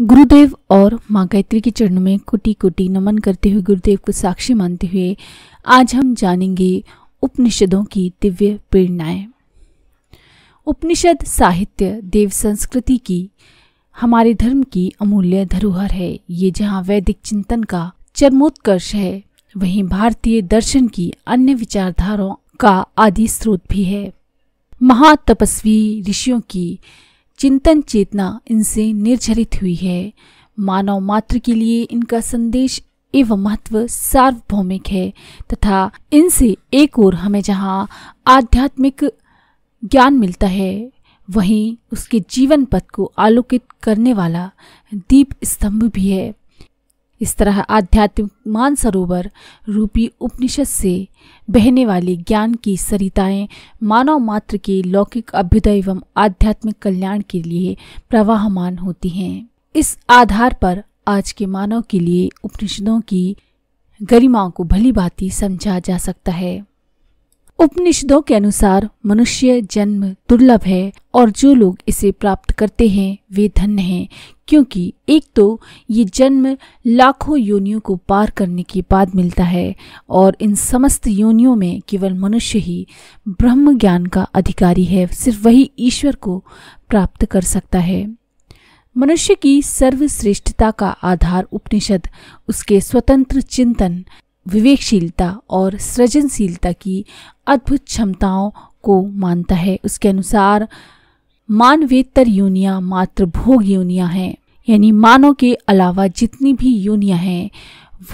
गुरुदेव और माँ गायत्री के चरणों में कुटी कुटी नमन करते हुए गुरुदेव को साक्षी मानते हुए आज हम जानेंगे उपनिषदों की दिव्य प्रेरणाएं उपनिषद साहित्य देव संस्कृति की हमारे धर्म की अमूल्य धरोहर है ये जहाँ वैदिक चिंतन का चरमोत्कर्ष है वहीं भारतीय दर्शन की अन्य विचारधाराओं का आदि स्रोत भी है महातपस्वी ऋषियों की चिंतन चेतना इनसे निर्झरित हुई है मानव मात्र के लिए इनका संदेश एवं महत्व सार्वभौमिक है तथा इनसे एक ओर हमें जहाँ आध्यात्मिक ज्ञान मिलता है वहीं उसके जीवन पथ को आलोकित करने वाला दीप स्तंभ भी है इस तरह आध्यात्मिक मान सरोवर रूपी उपनिषद से बहने वाले ज्ञान की सरिताएं मानव मात्र के लौकिक अभ्युदय एवं आध्यात्मिक कल्याण के लिए प्रवाहमान होती हैं इस आधार पर आज के मानव के लिए उपनिषदों की गरिमाओं को भली भांति समझा जा सकता है उपनिषदों के अनुसार मनुष्य जन्म दुर्लभ है और जो लोग इसे प्राप्त करते हैं वे धन्य हैं क्योंकि एक तो ये जन्म लाखों योनियों को पार करने के बाद मिलता है और इन समस्त योनियों में केवल मनुष्य ही ब्रह्म ज्ञान का अधिकारी है सिर्फ वही ईश्वर को प्राप्त कर सकता है मनुष्य की सर्वश्रेष्ठता का आधार उपनिषद उसके स्वतंत्र चिंतन विवेकशीलता और सृजनशीलता की अद्भुत क्षमताओं को मानता है उसके अनुसार मानवेतर यूनिया भोग यूनिया हैं यानी मानव के अलावा जितनी भी यूनिया हैं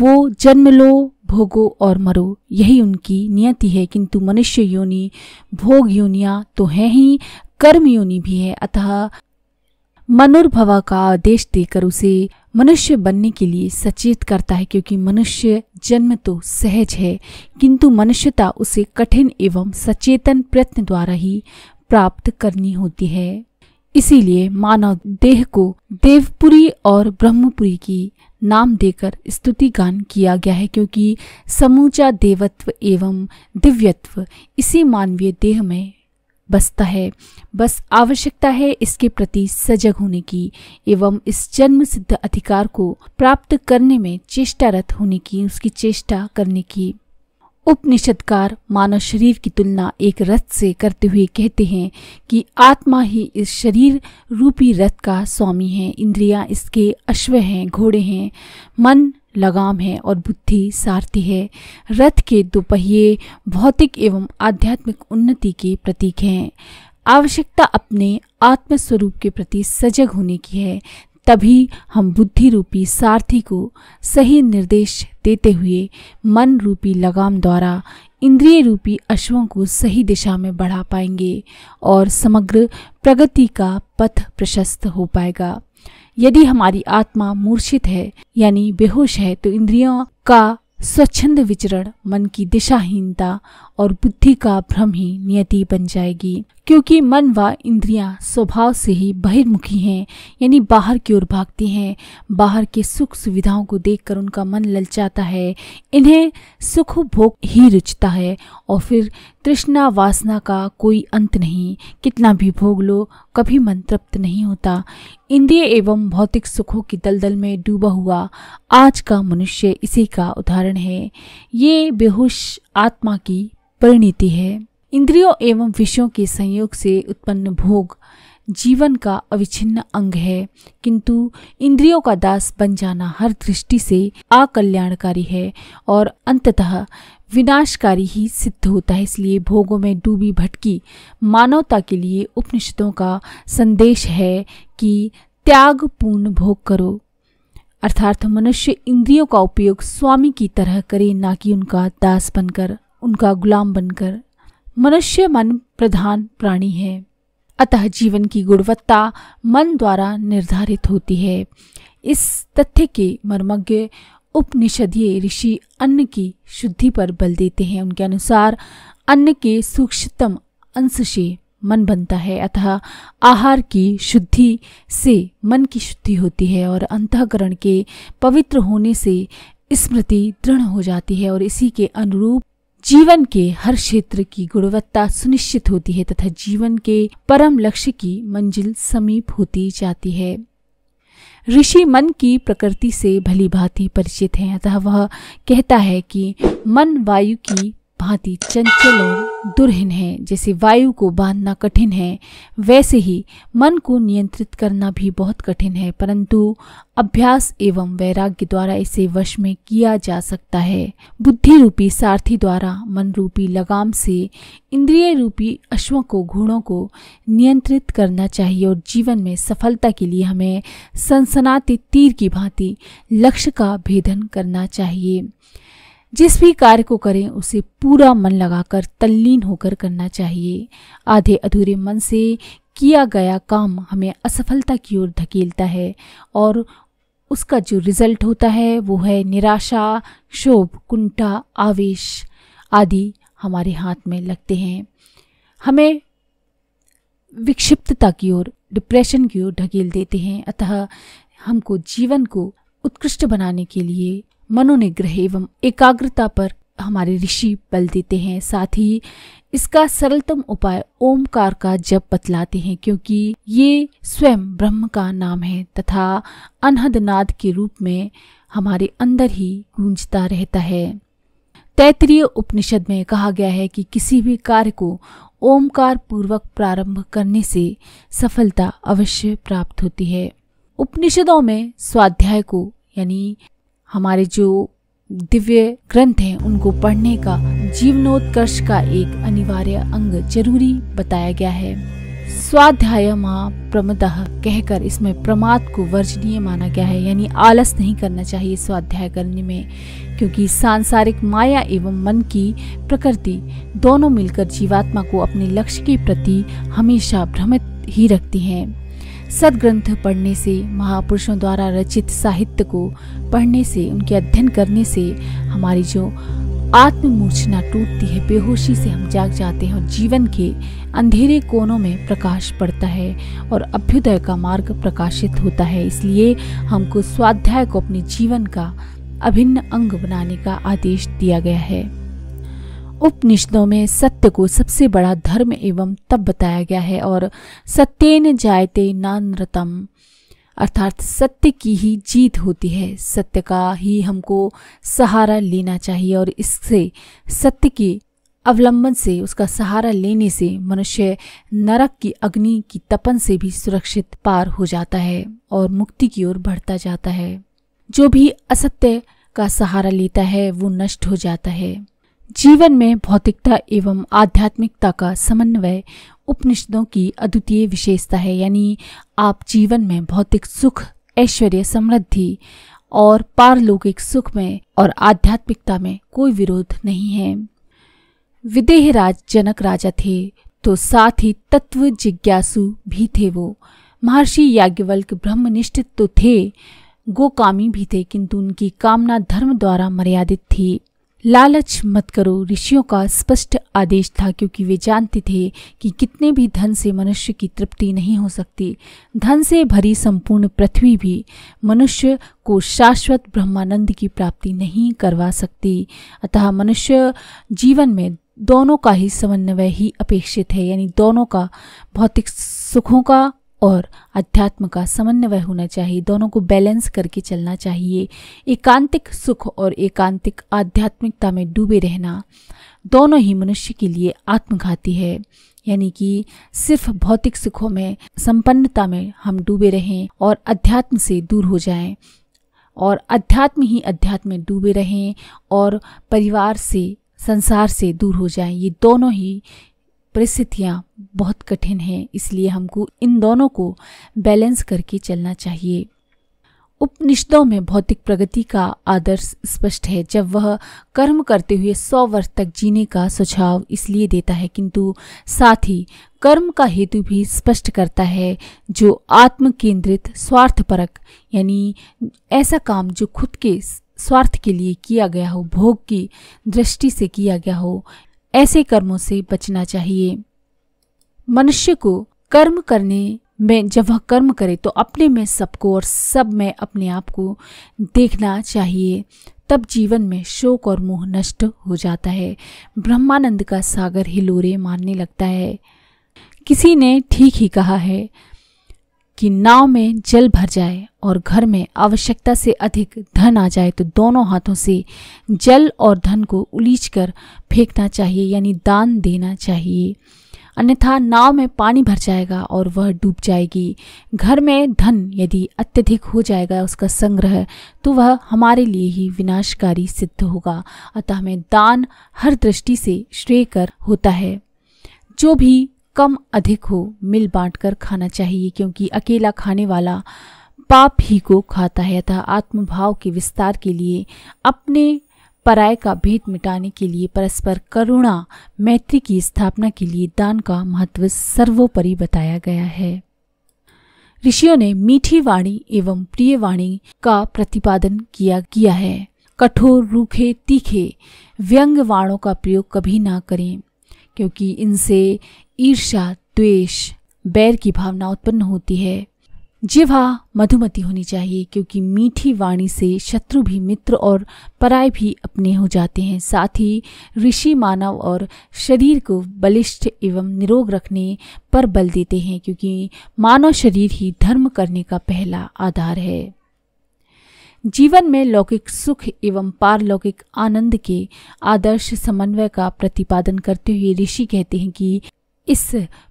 वो जन्म लो भोगो और मरो यही उनकी नियति है किंतु मनुष्य योनि भोग योनिया तो है ही कर्म योनि भी है अतः मनुर्भव का आदेश देकर उसे मनुष्य बनने के लिए सचेत करता है क्योंकि मनुष्य जन्म तो सहज है किंतु मनुष्यता उसे कठिन एवं सचेतन प्रयत्न द्वारा ही प्राप्त करनी होती है इसीलिए मानव देह को देवपुरी और ब्रह्मपुरी की नाम देकर स्तुति गान किया गया है क्योंकि समूचा देवत्व एवं दिव्यत्व इसी मानवीय देह में बसता है बस आवश्यकता है इसके प्रति सजग होने की एवं इस जन्म सिद्ध अधिकार को प्राप्त करने में चेष्टारत होने की उसकी चेष्टा करने की उपनिषदकार मानव शरीर की तुलना एक रथ से करते हुए कहते हैं कि आत्मा ही इस शरीर रूपी रथ का स्वामी है इंद्रियां इसके अश्व हैं घोड़े हैं मन लगाम है और बुद्धि सारथी है रथ के दोपहिए भौतिक एवं आध्यात्मिक उन्नति के प्रतीक हैं आवश्यकता अपने आत्मस्वरूप के प्रति सजग होने की है तभी हम बुद्धि रूपी सारथी को सही निर्देश देते हुए मन रूपी लगाम द्वारा इंद्रिय रूपी अश्वों को सही दिशा में बढ़ा पाएंगे और समग्र प्रगति का पथ प्रशस्त हो पाएगा यदि हमारी आत्मा मूर्छित है यानी बेहोश है तो इंद्रियों का स्वच्छंद विचरण मन की दिशाहीनता और बुद्धि का भ्रम ही नियति बन जाएगी क्योंकि मन व इंद्रियां स्वभाव से ही बहिर्मुखी हैं यानी बाहर की ओर भागती हैं बाहर के सुख सुविधाओं को देखकर उनका मन ललचाता है इन्हें सुख भोग ही रुचता है और फिर तृष्णा वासना का कोई अंत नहीं कितना भी भोग लो कभी मन तृप्त नहीं होता इंद्रिय एवं भौतिक सुखों की दलदल में डूबा हुआ आज का मनुष्य इसी का उदाहरण है ये बेहोश आत्मा की परिणति है इंद्रियों एवं विषयों के संयोग से उत्पन्न भोग जीवन का अविच्छिन्न अंग है किंतु इंद्रियों का दास बन जाना हर दृष्टि से अकल्याणकारी है और अंततः विनाशकारी ही सिद्ध होता है इसलिए भोगों में डूबी भटकी मानवता के लिए उपनिषदों का संदेश है कि त्यागपूर्ण भोग करो अर्थात मनुष्य इंद्रियों का उपयोग स्वामी की तरह करे ना कि उनका दास बनकर उनका गुलाम बनकर मनुष्य मन प्रधान प्राणी है अतः जीवन की गुणवत्ता मन द्वारा निर्धारित होती है इस तथ्य के मर्मज्ञ उपनिषदीय ऋषि अन्न की शुद्धि पर बल देते हैं उनके अनुसार अन्न के सूक्ष्मतम अंश से मन बनता है अतः आहार की शुद्धि से मन की शुद्धि होती है और अंतकरण के पवित्र होने से स्मृति दृढ़ हो जाती है और इसी के अनुरूप जीवन के हर क्षेत्र की गुणवत्ता सुनिश्चित होती है तथा जीवन के परम लक्ष्य की मंजिल समीप होती जाती है ऋषि मन की प्रकृति से भली भांति परिचित हैं अतः वह कहता है कि मन वायु की भांति चंचल और दुर्हीन है जैसे वायु को बांधना कठिन है वैसे ही मन को नियंत्रित करना भी बहुत कठिन है परंतु अभ्यास एवं वैराग्य द्वारा इसे वश में किया जा सकता है बुद्धि रूपी सारथी द्वारा मन रूपी लगाम से इंद्रिय रूपी अश्व को घोड़ों को नियंत्रित करना चाहिए और जीवन में सफलता के लिए हमें सनसनाती तीर की भांति लक्ष्य का भेदन करना चाहिए जिस भी कार्य को करें उसे पूरा मन लगाकर तल्लीन होकर करना चाहिए आधे अधूरे मन से किया गया काम हमें असफलता की ओर धकेलता है और उसका जो रिजल्ट होता है वो है निराशा क्षोभ कुंठा आवेश आदि हमारे हाथ में लगते हैं हमें विक्षिप्तता की ओर डिप्रेशन की ओर ढकेल देते हैं अतः हमको जीवन को उत्कृष्ट बनाने के लिए मनोनिग्रह एवं एकाग्रता पर हमारे ऋषि बल देते हैं साथ ही इसका सरलतम उपाय ओमकार का जप बतलाते हैं क्योंकि ये स्वयं ब्रह्म का नाम है तथा अनहद नाद के रूप में हमारे अंदर ही गूंजता रहता है तैतरीय उपनिषद में कहा गया है कि किसी भी कार्य को ओमकार पूर्वक प्रारंभ करने से सफलता अवश्य प्राप्त होती है उपनिषदों में स्वाध्याय को यानी हमारे जो दिव्य ग्रंथ हैं उनको पढ़ने का जीवनोत्कर्ष का एक अनिवार्य अंग जरूरी बताया गया है स्वाध्याय माँ कहकर इसमें प्रमाद को वर्जनीय माना गया है यानी आलस नहीं करना चाहिए स्वाध्याय करने में क्योंकि सांसारिक माया एवं मन की प्रकृति दोनों मिलकर जीवात्मा को अपने लक्ष्य के प्रति हमेशा भ्रमित ही रखती हैं सदग्रंथ पढ़ने से महापुरुषों द्वारा रचित साहित्य को पढ़ने से उनके अध्ययन करने से हमारी जो आत्ममूर्छना टूटती है बेहोशी से हम जाग जाते हैं और जीवन के अंधेरे कोनों में प्रकाश पड़ता है और अभ्युदय का मार्ग प्रकाशित होता है इसलिए हमको स्वाध्याय को अपने जीवन का अभिन्न अंग बनाने का आदेश दिया गया है उपनिषदों में सत्य को सबसे बड़ा धर्म एवं तब बताया गया है और सत्येन जायते नानरतम अर्थात सत्य की ही जीत होती है सत्य का ही हमको सहारा लेना चाहिए और इससे सत्य के अवलंबन से उसका सहारा लेने से मनुष्य नरक की अग्नि की तपन से भी सुरक्षित पार हो जाता है और मुक्ति की ओर बढ़ता जाता है जो भी असत्य का सहारा लेता है वो नष्ट हो जाता है जीवन में भौतिकता एवं आध्यात्मिकता का समन्वय उपनिषदों की अद्वितीय विशेषता है यानी आप जीवन में भौतिक सुख ऐश्वर्य समृद्धि और पारलौकिक सुख में और आध्यात्मिकता में कोई विरोध नहीं है विदेहराज जनक राजा थे तो साथ ही तत्व जिज्ञासु भी थे वो महर्षि याज्ञवल्क ब्रह्मनिष्ठ तो थे गोकामी भी थे किंतु उनकी कामना धर्म द्वारा मर्यादित थी लालच मत करो ऋषियों का स्पष्ट आदेश था क्योंकि वे जानते थे कि कितने भी धन से मनुष्य की तृप्ति नहीं हो सकती धन से भरी संपूर्ण पृथ्वी भी मनुष्य को शाश्वत ब्रह्मानंद की प्राप्ति नहीं करवा सकती अतः मनुष्य जीवन में दोनों का ही समन्वय ही अपेक्षित है यानी दोनों का भौतिक सुखों का और अध्यात्म का समन्वय होना चाहिए दोनों को बैलेंस करके चलना चाहिए एकांतिक सुख और एकांतिक आध्यात्मिकता में डूबे रहना दोनों ही मनुष्य के लिए आत्मघाती है यानी कि सिर्फ भौतिक सुखों में संपन्नता में हम डूबे रहें और अध्यात्म से दूर हो जाएं और अध्यात्म ही अध्यात्म में डूबे रहें और परिवार से संसार से दूर हो जाएं ये दोनों ही परिस्थितियाँ बहुत कठिन हैं इसलिए हमको इन दोनों को बैलेंस करके चलना चाहिए उपनिषदों में भौतिक प्रगति का आदर्श स्पष्ट है जब वह कर्म करते हुए सौ वर्ष तक जीने का सुझाव इसलिए देता है किंतु साथ ही कर्म का हेतु भी स्पष्ट करता है जो आत्म केंद्रित स्वार्थपरक यानी ऐसा काम जो खुद के स्वार्थ के लिए किया गया हो भोग की दृष्टि से किया गया हो ऐसे कर्मों से बचना चाहिए मनुष्य को कर्म करने में जब वह कर्म करे तो अपने में सबको और सब में अपने आप को देखना चाहिए तब जीवन में शोक और मोह नष्ट हो जाता है ब्रह्मानंद का सागर हिलोरे मानने लगता है किसी ने ठीक ही कहा है कि नाव में जल भर जाए और घर में आवश्यकता से अधिक धन आ जाए तो दोनों हाथों से जल और धन को उलीच कर फेंकना चाहिए यानी दान देना चाहिए अन्यथा नाव में पानी भर जाएगा और वह डूब जाएगी घर में धन यदि अत्यधिक हो जाएगा उसका संग्रह तो वह हमारे लिए ही विनाशकारी सिद्ध होगा अतः हमें दान हर दृष्टि से श्रेय कर होता है जो भी कम अधिक हो मिल बांट कर खाना चाहिए क्योंकि अकेला खाने वाला पाप ही को खाता है अतः आत्मभाव के विस्तार के लिए अपने पराय का भेद मिटाने के लिए परस्पर करुणा मैत्री की स्थापना के लिए दान का महत्व सर्वोपरि बताया गया है ऋषियों ने मीठी वाणी एवं प्रिय वाणी का प्रतिपादन किया किया है कठोर रूखे तीखे व्यंग वाणों का प्रयोग कभी ना करें क्योंकि इनसे ईर्षा द्वेष बैर की भावना उत्पन्न होती है जिवा मधुमती होनी चाहिए क्योंकि मीठी वाणी से शत्रु भी मित्र और पराय भी अपने हो जाते हैं साथ ही ऋषि मानव और शरीर को बलिष्ठ एवं निरोग रखने पर बल देते हैं क्योंकि मानव शरीर ही धर्म करने का पहला आधार है जीवन में लौकिक सुख एवं पारलौकिक आनंद के आदर्श समन्वय का प्रतिपादन करते हुए ऋषि कहते हैं कि इस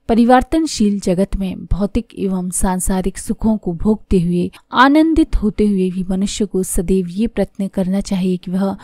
परिवर्तनशील जगत में भौतिक एवं सांसारिक सुखों को भोगते हुए आनंदित होते हुए भी मनुष्य को सदैव ये प्रयत्न करना चाहिए कि वह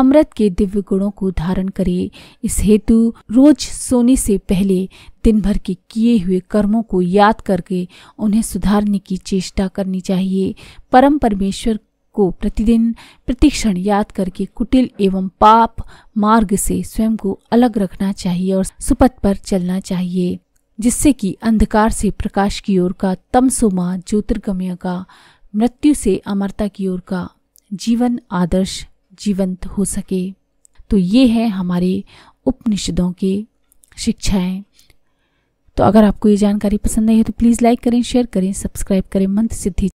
अमृत के दिव्य गुणों को धारण करे इस हेतु रोज सोने से पहले दिन भर के किए हुए कर्मों को याद करके उन्हें सुधारने की चेष्टा करनी चाहिए परम परमेश्वर को प्रतिदिन प्रतिक्षण याद करके कुटिल एवं पाप मार्ग से स्वयं को अलग रखना चाहिए और सुपथ पर चलना चाहिए जिससे कि अंधकार से प्रकाश की ओर का तमसुमा ज्योतिर्गम्य का मृत्यु से अमरता की ओर का जीवन आदर्श जीवंत हो सके तो ये है हमारे उपनिषदों के शिक्षाएं तो अगर आपको ये जानकारी पसंद आई है तो प्लीज़ लाइक करें शेयर करें सब्सक्राइब करें मंत्र सिद्धि